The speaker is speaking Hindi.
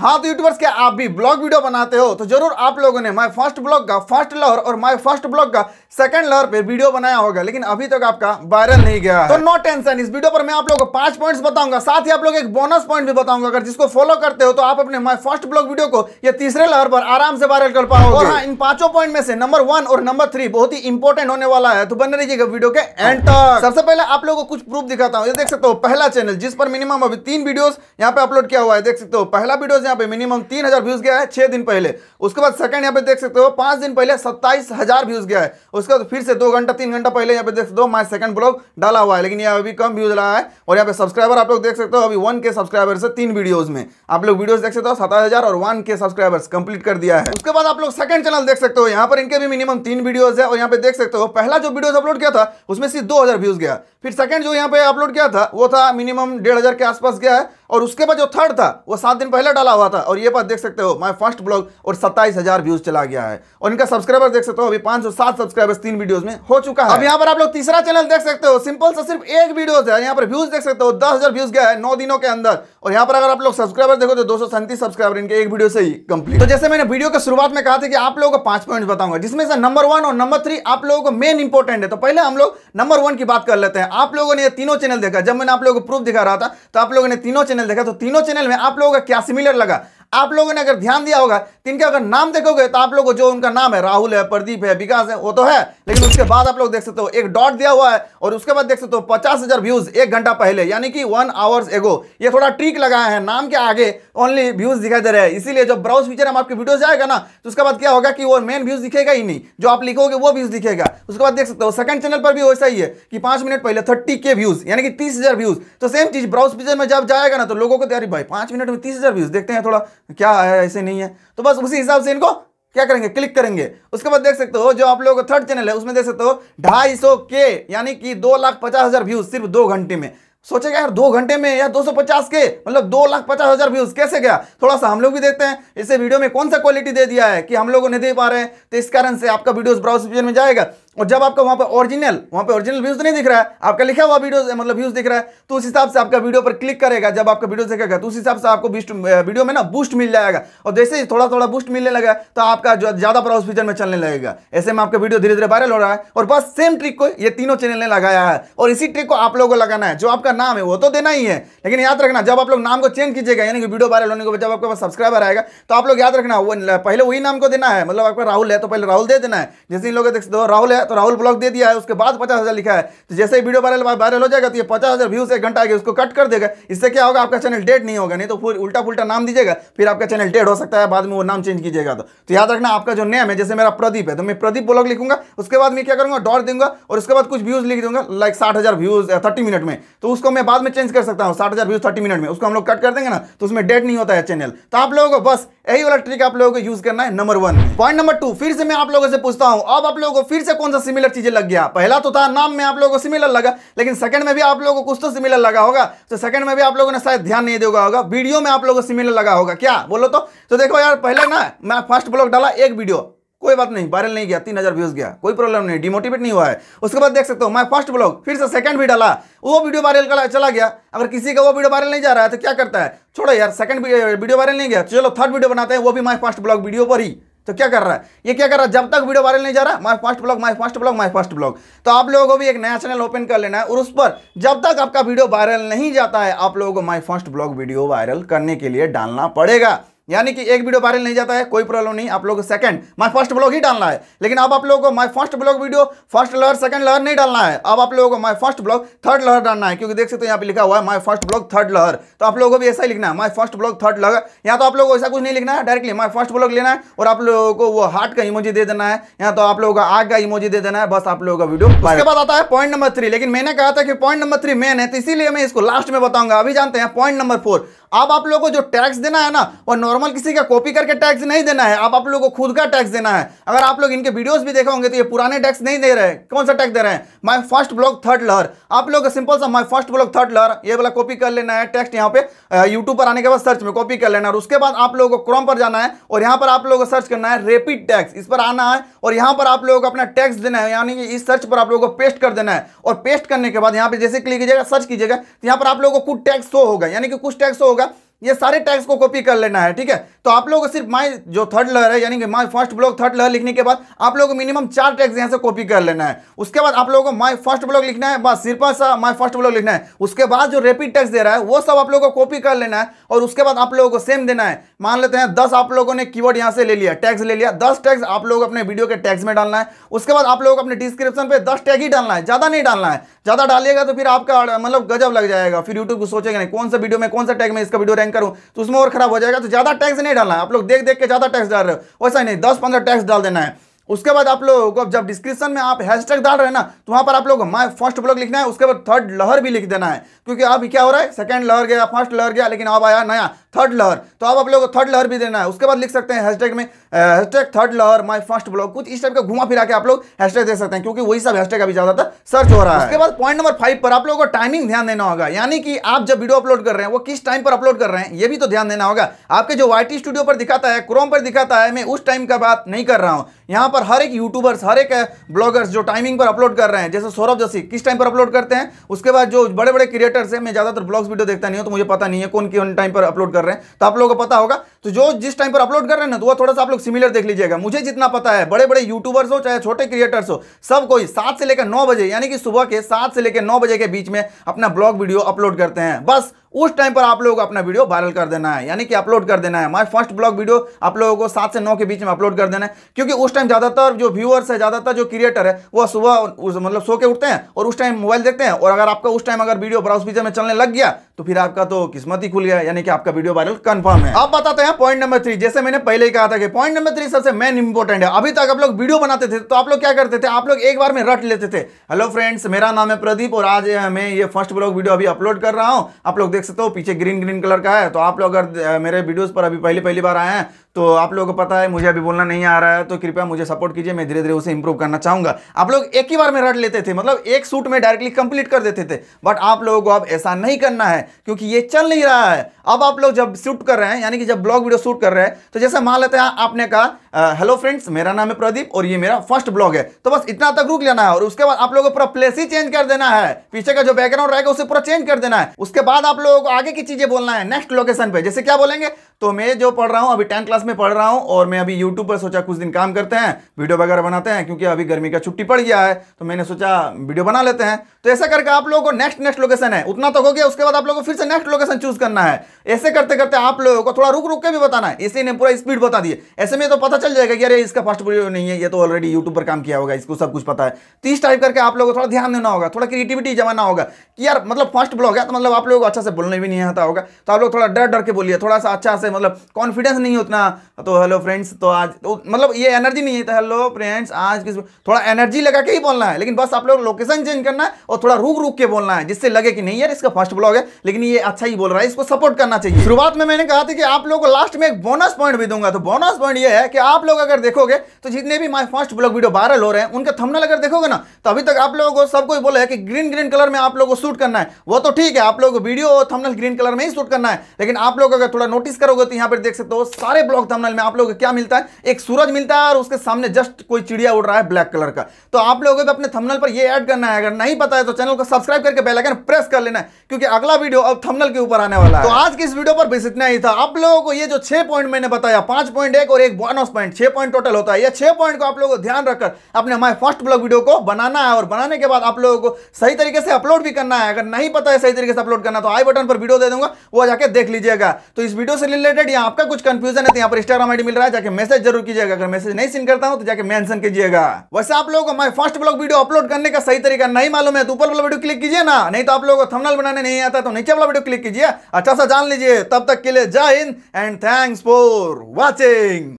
हाँ तो यूट्यूबर्स के आप भी ब्लॉग वीडियो बनाते हो तो जरूर आप लोगों ने माय फर्स्ट ब्लॉग का फर्स्ट लहर और माय फर्स्ट ब्लॉग का सेकंड लहर पे वीडियो बनाया होगा लेकिन अभी तक आपका वायरल नहीं गया तो नो टेंशन इस वीडियो पर मैं आप लोगों को पांच पॉइंट्स बताऊंगा साथ ही आप लोग एक बोनस पॉइंट भी बताऊंगा अगर जिसको फॉलो करते हो तो आप अपने माई फर्स्ट ब्लॉग वीडियो को या तीसरे लहर पर आराम से वायरल कर पाओगे और हाँ इन पांचों पॉइंट में से नंबर वन और नंबर थ्री बहुत ही इंपॉर्टेंट होने वाला है तो बने रहिएगा वीडियो के एंड तक सबसे पहले आप लोगों को कुछ प्रूफ दिखाता हूँ ये देख सकते हो पहला चैनल जिस पर मिनिमम अभी तीन वीडियो यहाँ पे अपलोड किया हुआ है देख सकते हो पहला वीडियो व्यूज यहाँ पे मिनिमम तीन हजार व्यूज गया है छह दिन पहले उसके बाद सेकंड यहाँ पे देख सकते हो पांच दिन पहले सत्ताईस हजार व्यूज गया है उसके बाद फिर से दो घंटा तीन घंटा पहले यहाँ पे देख सकते हो माई सेकंड ब्लॉग डाला हुआ है लेकिन यहाँ अभी कम व्यूज रहा है और यहाँ पे सब्सक्राइबर आप लोग देख सकते हो अभी वन के सब्सक्राइबर से तीन वीडियोज में आप लोग वीडियो देख सकते हो सताईस और वन के सब्सक्राइबर्स कंप्लीट कर दिया है उसके बाद आप लोग सेकंड चैनल देख सकते हो यहाँ पर इनके भी मिनिमम तीन वीडियोज है और यहाँ पे देख सकते हो पहला जो वीडियो अपलोड किया था उसमें सिर्फ दो व्यूज गया फिर सेकंड जो यहाँ पे अपलोड किया था वो था मिनिमम डेढ़ के आसपास गया है और उसके बाद जो थर्ड था वो सात दिन पहले डाला हुआ था और ये बात देख सकते हो माय फर्स्ट ब्लॉग और सत्ताईस हजार व्यूज चला गया है और इनका सब्सक्राइबर देख सकते हो अभी पांच सौ सात सब्सक्राइबर्स तीन वीडियोस में हो चुका है अब यहाँ पर आप लोग तीसरा चैनल देख सकते हो सिंपल सा सिर्फ एक वीडियो है यहाँ पर व्यूज देख सकते हो दस व्यूज गया है नौ दिनों के अंदर और यहाँ पर अगर आप लोग सब्सक्राइबर देखो तो दो सब्सक्राइबर इनके एक वीडियो से ही कंप्लीट तो जैसे मैंने वीडियो के शुरुआत में कहा था कि आप लोगों को पांच पॉइंट बताऊंगा जिसमें से नंबर वन और नंबर थ्री आप लोगों को मेन इंपॉर्टेंट है तो पहले हम लोग नंबर वन की बात कर लेते हैं आप लोगों ने तीनों चैनल देखा जब मैंने आप लोगों को प्रूफ दिखा रहा था तो आप लोगों ने तीनों चैनल देखा तो तीनों चैनल में आप लोगों का क्या सिमिलर लगा आप लोगों ने अगर ध्यान दिया होगा तो अगर नाम देखोगे तो आप लोग जो उनका नाम है राहुल है प्रदीप है विकास है वो तो है लेकिन उसके बाद आप लोग देख सकते हो एक डॉट दिया हुआ है और उसके बाद देख सकते हो पचास हजार व्यूज एक घंटा पहले यानी कि वन आवर्स एगो ये थोड़ा ट्रिक लगाया है नाम के आगे ओनली व्यूज दिखाई दे रहे हैं इसीलिए जब ब्राउज फीचर हम आपके वीडियो जाएगा ना तो उसके बाद क्या होगा कि वो मेन व्यूज दिखेगा ही नहीं जो आप लिखोगे वो व्यूज दिखेगा उसके बाद देख सकते हो सेकंड चैनल पर भी वैसा ही है कि पांच मिनट पहले थर्टी के व्यूज यानी कि तीस हजार व्यूज तो सेम चीज ब्राउज फीचर में जब जाएगा ना तो लोगों को तैयारी भाई पांच मिनट में तीस हजार व्यूज देखते हैं थोड़ा क्या है ऐसे नहीं है तो बस उसी हिसाब से इनको क्या करेंगे क्लिक करेंगे उसके बाद देख सकते हो जो आप लोगों का थर्ड चैनल है उसमें देख सकते हो ढाई सौ के यानी कि दो लाख पचास हज़ार व्यूज़ सिर्फ दो घंटे में सोचेगा यार दो घंटे में या दो सौ पचास के मतलब दो लाख पचास हज़ार व्यूज़ कैसे गया थोड़ा सा हम लोग भी देखते हैं इसे वीडियो में कौन सा क्वालिटी दे दिया है कि हम लोगों ने दे पा रहे हैं तो इस कारण से आपका वीडियो ब्राउज में जाएगा और जब आपका वहाँ पर ओरिजिनल वहाँ पर ओरिजिनल व्यूज़ नहीं दिख रहा है आपका लिखा हुआ वीडियो मतलब व्यूज़ दिख रहा है तो उस हिसाब से आपका वीडियो पर क्लिक करेगा जब आपका वीडियो देखेगा तो उस हिसाब से आपको वीडियो में ना बूस्ट मिल जाएगा और जैसे ही थोड़ा थोड़ा बूस्ट मिलने लगा तो आपका जो ज़्यादा प्राउस फीचर में चलने लगेगा ऐसे में आपका वीडियो धीरे धीरे वायरल हो रहा है और बस सेम ट्रिक को ये तीनों चैनल ने लगाया है और इसी ट्रिक को आप लोगों को लगाना है जो आपका नाम है वो तो देना ही है लेकिन याद रखना जब आप लोग नाम को चेंज कीजिएगा यानी कि वीडियो वायरल होने के बाद जब आपके पास सब्सक्राइबर आएगा तो आप लोग याद रखना पहले वही नाम को देना है मतलब आपका राहुल है तो पहले राहुल दे देना है जैसे इन लोग तो राहुल है है तो राहुल ब्लॉग दे दिया है उसके बाद पचास हज़ार लिखा है तो जैसे ही वीडियो वायरल वायरल हो जाएगा तो ये पचास हज़ार व्यूज़ एक घंटा आगे उसको कट कर देगा इससे क्या होगा आपका चैनल डेड नहीं होगा नहीं तो फिर उल्टा पुलटा नाम दीजिएगा फिर आपका चैनल डेड हो सकता है बाद में वो नाम चेंज कीजिएगा तो, तो याद रखना आपका जो नेम है जैसे मेरा प्रदीप है तो मैं प्रदीप ब्लॉग लिखूंगा उसके बाद मैं क्या करूंगा डॉट दूंगा और उसके बाद कुछ व्यूज़ लिख दूंगा लाइक साठ व्यूज़ थर्टी मिनट में तो उसको मैं बाद में चेंज कर सकता हूँ साठ व्यूज़ थर्टी मिनट में उसको हम लोग कट कर देंगे ना तो उसमें डेड नहीं होता है चैनल तो आप लोगों को बस यही वाला ट्रिक आप लोगों को यूज़ करना है number one point number two फिर से मैं आप लोगों से पूछता हूँ अब आप लोगों को फिर से कौन कौन सा सिमिलर चीजें लग गया पहला तो था नाम में आप लोगों को सिमिलर लगा लेकिन सेकंड में भी आप लोगों को कुछ तो सिमिलर लगा होगा तो सेकंड में भी आप लोगों ने शायद ध्यान नहीं दोगा होगा वीडियो में आप लोगों को सिमिलर लगा होगा क्या बोलो तो तो देखो यार पहले ना मैं फर्स्ट ब्लॉग डाला एक वीडियो कोई बात नहीं वायरल नहीं गया तीन हज़ार व्यूज़ गया कोई प्रॉब्लम नहीं डिमोटिवेट नहीं हुआ है उसके बाद देख सकते हो मैं फर्स्ट ब्लॉग फिर से सेकंड भी डाला वो वीडियो वायरल चला गया अगर किसी का वो वीडियो वायरल नहीं जा रहा है तो क्या करता है छोड़ो यार सेकंड वीडियो वायरल नहीं गया चलो थर्ड वीडियो बनाते हैं वो भी माई फर्स्ट ब्लॉग वीडियो पर ही तो क्या कर रहा है ये क्या कर रहा है जब तक वीडियो वायरल नहीं जा रहा my first blog my first blog my first blog तो आप लोगों को भी एक नया चैनल ओपन कर लेना है और उस पर जब तक आपका वीडियो वायरल नहीं जाता है आप लोगों को my first blog video viral करने के लिए डालना पड़ेगा यानी कि एक वीडियो वायरल नहीं जाता है कोई प्रॉब्लम नहीं आप लोग सेकंड माय फर्स्ट ब्लॉग ही डालना है लेकिन अब आप लोगों को my first blog video first लहर सेकंड लहर नहीं डालना है अब आप लोगों को माय फर्स्ट ब्लॉग थर्ड लहर डालना है क्योंकि देख सकते हो यहाँ पे लिखा हुआ है माय फर्स्ट ब्लॉग थर्ड लहर तो आप लोगों को भी ऐसा ही लिखना है माई फर्स्ट ब्लॉग थर्ड लहर यहाँ तो आप लोगों को ऐसा कुछ नहीं लिखना है डायरेक्टली माई फर्स्ट ब्लॉग लेना है और आप लोगों को वो हार्ट का इमोजी दे देना है यहाँ तो आप लोगों का आग का इमोजी दे देना है बस आप लोगों का वीडियो उसके बाद आता है पॉइंट नंबर थ्री लेकिन मैंने कहा था कि पॉइंट नंबर थ्री मेन है तो इसीलिए मैं इसको लास्ट में बताऊंगा अभी जानते हैं पॉइंट नंबर फोर अब आप लोगों को जो टैक्स देना है ना वो नॉर्मल किसी का कॉपी करके टैक्स नहीं देना है आप आप लोगों को खुद का टैक्स देना है अगर आप लोग इनके वीडियोस भी देखे होंगे तो ये पुराने टैक्स नहीं दे रहे हैं कौन सा टैक्स दे रहे हैं माय फर्स्ट ब्लॉग थर्ड लहर आप लोग सिंपल सा माय फर्स्ट ब्लॉग थर्ड लहर ये वाला कॉपी कर लेना है टैक्स यहाँ पे यूट्यूब पर आने के बाद सर्च में कॉपी कर लेना है और उसके बाद आप लोगों को क्रोम पर जाना है और यहाँ पर आप लोगों को सर्च करना है रेपिड टैक्स इस पर आना है और यहाँ पर आप लोगों को अपना टैक्स देना है यानी कि इस सर्च पर आप लोगों को पेस्ट कर देना है और पेस्ट करने के बाद यहाँ पर जैसे क्लिक कीजिएगा सर्च कीजिएगा तो यहाँ पर आप लोगों को कुछ टैक्स शो होगा यानी कि कुछ टैक्स शो होगा ये सारे टैग्स को कॉपी कर लेना है ठीक है तो आप लोग सिर्फ माई जो थर्ड लहर है यानी कि माई फर्स्ट ब्लॉक थर्ड लहर लिखने के बाद आप लोगों को मिनिमम चार टैग्स यहाँ से कॉपी कर लेना है उसके बाद आप लोगों को माई फर्स्ट ब्लॉग लिखना है बस सिर्फ सा माई फर्स्ट ब्लॉग लिखना है उसके बाद जो रेपिड टैक्स दे रहा है वो सब आप लोगों को कॉपी कर लेना है और उसके बाद आप लोगों को सेम देना है मान लेते हैं दस आप लोगों ने की वर्ड से ले लिया टैक्स ले लिया दस टैक्स आप लोग अपने वीडियो के टैक्स में डालना है उसके बाद आप लोग अपने डिस्क्रिप्शन पर दस टैग ही डालना है ज़्यादा नहीं डालना है ज़्यादा डालिएगा तो फिर आपका मतलब गजब लग जाएगा फिर यूट्यूब को सोचेगा नहीं कौन सा वीडियो में कौन सा टैग में इसका वीडियो रैंक करूँ तो उसमें और खराब हो जाएगा तो ज़्यादा टैक्स नहीं डालना आप लोग देख देख के ज़्यादा टैक्स डाल रहे हो वैसा नहीं दस पंद्रह टैक्स डाल देना है उसके बाद आप लोग अब जब डिस्क्रिप्शन में आप हैशटैग डाल रहे हैं ना तो वहाँ पर आप लोग माय फर्स्ट ब्लॉग लिखना है उसके बाद थर्ड लहर भी लिख देना है क्योंकि अब क्या हो रहा है सेकंड लहर गया फर्स्ट लहर गया लेकिन अब आया नया थर्ड लहर तो अब आप लोग थर्ड लहर भी देना है उसके बाद लिख सकते हैं हैशटैग में हैशटैग थर्ड लहर माई फर्स्ट ब्लॉग कुछ इस टाइप का घुमा फिरा के आप लोग हैशटैग दे सकते हैं क्योंकि वही सब हैशटैग अभी ज़्यादातर सर्च हो रहा है उसके बाद पॉइंट नंबर फाइव पर आप लोगों को टाइमिंग ध्यान देना होगा यानी कि आप जब वीडियो अपलोड कर रहे हैं वो किस टाइम पर अपलोड कर रहे हैं ये भी तो ध्यान देना होगा आपके जो वाई स्टूडियो पर दिखाता है क्रोम पर दिखाता है मैं उस टाइम का बात नहीं कर रहा हूँ यहाँ पर हर एक यूट्यूबर्स हर एक ब्लॉगर्स uh, जो टाइमिंग पर अपलोड कर रहे हैं जैसे सौरभ जोशी किस टाइम पर अपलोड करते हैं उसके बाद जो बड़े बड़े क्रिएटर्स हैं मैं ज़्यादातर ब्लॉग्स वीडियो देखता नहीं हूँ तो मुझे पता नहीं है कौन कौन टाइम पर अपलोड कर रहे हैं तो आप लोगों को पता होगा तो जो जिस टाइम पर अपलोड कर रहे हैं ना तो वो थोड़ा सा आप लोग सिमिलर देख लीजिएगा मुझे जितना पता है बड़े बड़े यूट्यूबर्स हो चाहे छोटे क्रिएटर्स हो सब कोई सात से लेकर नौ बजे यानी कि सुबह के सात से लेकर नौ बजे के बीच में अपना ब्लॉग वीडियो अपलोड करते हैं बस उस टाइम पर आप लोगों को अपना वीडियो वायरल कर देना है यानी कि अपलोड कर देना है हमारे फर्स्ट ब्लॉग वीडियो आप लोगों को सात से नौ के बीच में अपलोड कर देना है क्योंकि उस टाइम ज़्यादातर जो व्यूअर्स है ज़्यादातर जो क्रिएटर है वो सुबह मतलब सो के उठते हैं और उस टाइम मोबाइल देखते हैं और अगर आपका उस टाइम अगर वीडियो ब्राउज फीचर में चलने लग गया तो फिर आपका तो किस्मत ही खुल गया यानी कि आपका वीडियो वायरल कंफर्म है आप बताते हैं पॉइंट नंबर थ्री जैसे मैंने पहले ही कहा था कि पॉइंट नंबर थ्री सबसे मेन इंपॉर्टेंट है अभी तक आप लोग वीडियो बनाते थे तो आप लोग क्या करते थे आप लोग एक बार में रट लेते थे हेलो फ्रेंड्स मेरा नाम है प्रदीप और आज मैं ये फर्स्ट ब्लॉग वीडियो अभी अपलोड कर रहा हूँ आप लोग देख सकते हो पीछे ग्रीन ग्रीन कलर का है तो आप लोग अगर मेरे वीडियोस पर अभी पहली पहली बार आए हैं तो आप लोगों को पता है मुझे अभी बोलना नहीं आ रहा है तो कृपया मुझे सपोर्ट कीजिए मैं धीरे धीरे उसे इंप्रूव करना चाहूंगा आप लोग एक ही बार में रट लेते थे मतलब एक सूट में डायरेक्टली कंप्लीट कर देते थे बट आप लोगों को अब ऐसा नहीं करना है क्योंकि ये चल नहीं रहा है अब आप लोग जब शूट कर रहे हैं यानी कि जब ब्लॉग वीडियो शूट कर रहे हैं तो जैसे मान लेते हैं आपने कहा हेलो फ्रेंड्स मेरा नाम है प्रदीप और ये मेरा फर्स्ट ब्लॉग है तो बस इतना तक रुक लेना है और उसके बाद आप लोगों को पूरा प्लेस ही चेंज कर देना है पीछे का जो बैकग्राउंड रहेगा उसे पूरा चेंज कर देना है उसके बाद आप लोगों को आगे की चीजें बोलना है नेक्स्ट लोकेशन पर जैसे क्या बोलेंगे तो मैं जो पढ़ रहा हूँ अभी टेंथ क्लास में पढ़ रहा हूँ और मैं अभी यूट्यूब पर सोचा कुछ दिन काम करते हैं वीडियो वगैरह बनाते हैं क्योंकि अभी गर्मी का छुट्टी पड़ गया है तो मैंने सोचा वीडियो बना लेते हैं तो ऐसा करके आप लोगों को नेक्स्ट नेक्स्ट लोकेशन है उतना तो हो गया उसके बाद आप लोगों को फिर से नेक्स्ट लोकेशन चूज करना है ऐसे करते करते आप लोगों को थोड़ा रुक रुक के भी बताना है इसलिए ने पूरा स्पीड बता दिए ऐसे में तो पता चल जाएगा कि अरे इसका फर्स्ट वीडियो नहीं है ये तो ऑलरेडी यूट्यूब पर काम किया होगा इसको सब कुछ पता है तो इस टाइप करके आप लोगों को थोड़ा ध्यान देना होगा थोड़ा क्रिएटिविटी जमाना होगा कि यार मतलब फर्स्ट ब्लॉग है तो मतलब आप लोगों को अच्छा से बोलने भी नहीं आता होगा तो आप लोग थोड़ा डर डर के बोलिए थोड़ा सा अच्छा से मतलब कॉन्फिडेंस नहीं उतना तो हेलो फ्रेंड्स तो आज तो, मतलब ये एनर्जी नहीं है तो हेलो फ्रेंड्स आज किस थोड़ा एनर्जी लगा के ही बोलना है लेकिन बस आप लोग लोकेशन चेंज करना है और थोड़ा रुक रुक के बोलना है जिससे लगे कि नहीं यार इसका फर्स्ट ब्लॉग है लेकिन ये अच्छा ही बोल रहा है इसको सपोर्ट करना चाहिए शुरुआत में मैंने कहा था कि आप लोग लास्ट में एक बोनस पॉइंट भी दूंगा तो बोनस पॉइंट ये है कि आप लोग अगर देखोगे तो जितने भी my first blog video viral हो रहे हैं उनका थंबनेल अगर देखोगे ना तो अभी तक आप लोगों को सबको बोले कि ग्रीन ग्रीन कलर में आप लोग को शूट करना है वो तो ठीक है आप लोग वीडियो और थंबनेल ग्रीन कलर में ही शूट करना है लेकिन आप लोग अगर थोड़ा नोटिस करोगे लोगों तो यहां पर देख सकते हो सारे ब्लॉक थंबनेल में आप लोगों को क्या मिलता है एक सूरज मिलता है और उसके सामने जस्ट कोई चिड़िया उड़ रहा है ब्लैक कलर का तो आप लोगों को अपने थंबनेल पर ये ऐड करना है अगर नहीं पता है तो चैनल को सब्सक्राइब करके बेलाइकन प्रेस कर लेना क्योंकि अगला वीडियो अब थंबनेल के ऊपर आने वाला है तो आज की इस वीडियो पर बस इतना ही था आप लोगों को ये जो छह पॉइंट मैंने बताया पांच पॉइंट एक और एक बोनस पॉइंट छह पॉइंट टोटल होता है यह छह पॉइंट को आप लोगों को ध्यान रखकर अपने हमारे फर्स्ट ब्लॉग वीडियो को बनाना है और बनाने के बाद आप लोगों को सही तरीके से अपलोड भी करना है अगर नहीं पता है सही तरीके से अपलोड करना तो आई बटन पर वीडियो दे दूंगा वो जाके देख लीजिएगा तो इस वीडियो से रिलेटेड या आपका कुछ कंफ्यूजन है तो यहाँ पर इंस्टाग्राम आईडी मिल रहा है जाके मैसेज जरूर कीजिएगा अगर मैसेज नहीं सीन करता हूँ तो जाके मेंशन कीजिएगा वैसे आप लोगों को my first blog video upload करने का सही तरीका नहीं मालूम है तो ऊपर वाला वीडियो क्लिक कीजिए ना नहीं तो आप लोगों को थमनल बनाने नहीं आता तो नीचे वाला वीडियो क्लिक कीजिए अच्छा सा जान लीजिए तब तक के लिए Jai Hind and thanks for watching